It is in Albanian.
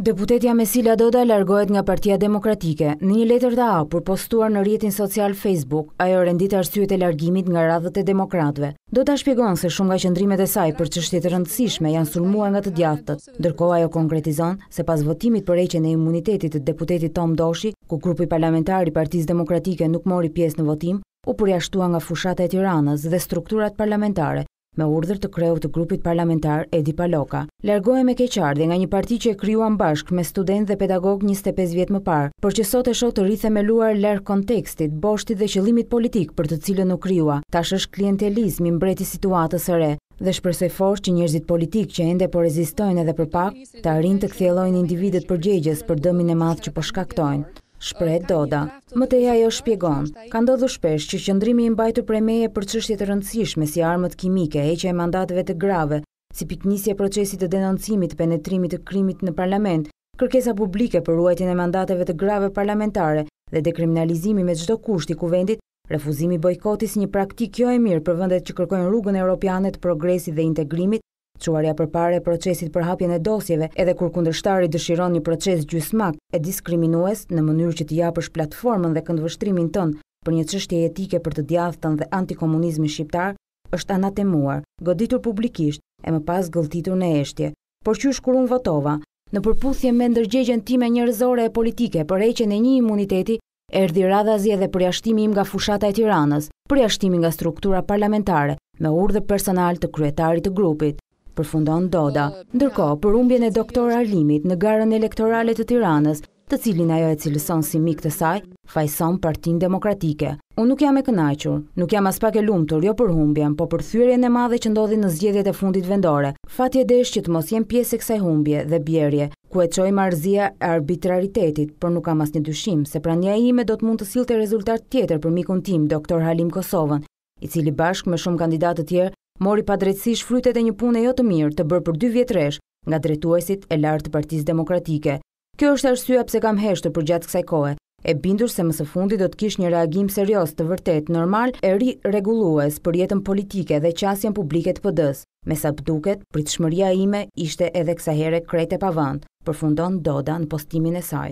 Deputetja Mesila Doda largohet nga partia demokratike në një letër të a për postuar në rjetin social Facebook, ajo rendit arsyet e largimit nga radhët e demokratve. Do të ashpjegon se shumë nga qëndrimet e saj për shtetë rëndësishme janë sulmuar nga të djathët, dërko ajo konkretizon se pas votimit për eqen e imunitetit të deputetit Tom Doshi, ku grupi parlamentari partiz demokratike nuk mori pjesë në votim, u përjashtua nga fushata e tiranës dhe strukturat parlamentare, me urdhër të kreut të grupit parlamentar Edi Paloka. Largohem me keqardhje nga një parti që e kriua bashk me student dhe pedagog 25 vjet më parë, por që sot e shoh të rithemeluar larg kontekstit, boshtit dhe qëllimit politik për të cilën u kryua, Tash është klientelizmi mbreti situatës së re dhe shpresoj fort që njerëzit politik që ende po rezistojnë edhe për pak, të arrin të kthjellojnë individët përgjegjës për dëmin e madh që po shkaktojnë. Shpret Doda, më të ja jo shpjegon, ka ndodhë shpesh që qëndrimi imbajtu premeje për qështjet rëndësishme si armët kimike, e që e mandatëve të grave, si piknisje procesit të denoncimit, penetrimit të krimit në parlament, kërkesa publike për ruajtjen e mandateve të grave parlamentare dhe dekriminalizimi me gjdo kusht i kuvendit, refuzimi bojkotis një praktik jo e mirë për vëndet që kërkojnë rrugën e Europianet, progresi dhe integrimit, Quarja për pare procesit për hapjen e dosjeve, edhe kur kundërshtari dëshiron një proces gjysmak e diskriminues në mënyrë që t'ja përsh platformën dhe këndvështrimin tënë për një qështje etike për të djathëtan dhe antikomunizmi shqiptar, është anatemuar, goditur publikisht e më pas gëlltitur në eshtje. Por që shkurun votova, në përputhje me ndërgjegjen time njërzore e politike për eqen e një imuniteti, erdi radhazi edhe përjashtimi im nga fushata e tiranës, përjashtimi nga struktura parlamentare, me urdhe personal të kryetarit të grupit përfundon Doda. Ndërko, për umbjen e doktor Arlimit në garën elektoralet të tiranës, të cilin ajo e cilëson si mik të saj, fajson partin demokratike. Unë nuk jam e kënajqur, nuk jam as pak e lumëtur, jo për humbjen, po për thyrjen e madhe që ndodhi në zgjedhjet e fundit vendore. Fatje desh që të mos jem pjesë e kësaj humbje dhe bjerje, ku e qoj marzia e arbitraritetit, për nuk kam as një dyshim, se pra një ime do të mund të silte rezultat tjetër për mikun tim, doktor Halim Kosovën, i cili bashkë me shumë kandidatë tjerë mori pa drejtësi shfrytet e një pune jo të mirë të bërë për dy vjetresh nga drejtuesit e lartë të partiz demokratike. Kjo është arsua pse kam heshtë për gjatë kësaj kohë, e bindur se mësë fundi do të kish një reagim serios të vërtet normal e ri regulues për jetën politike dhe qasjen publike të pëdës. Me sa pëduket, pritëshmëria ime ishte edhe kësa here krejt e pavant, përfundon Doda në postimin e saj.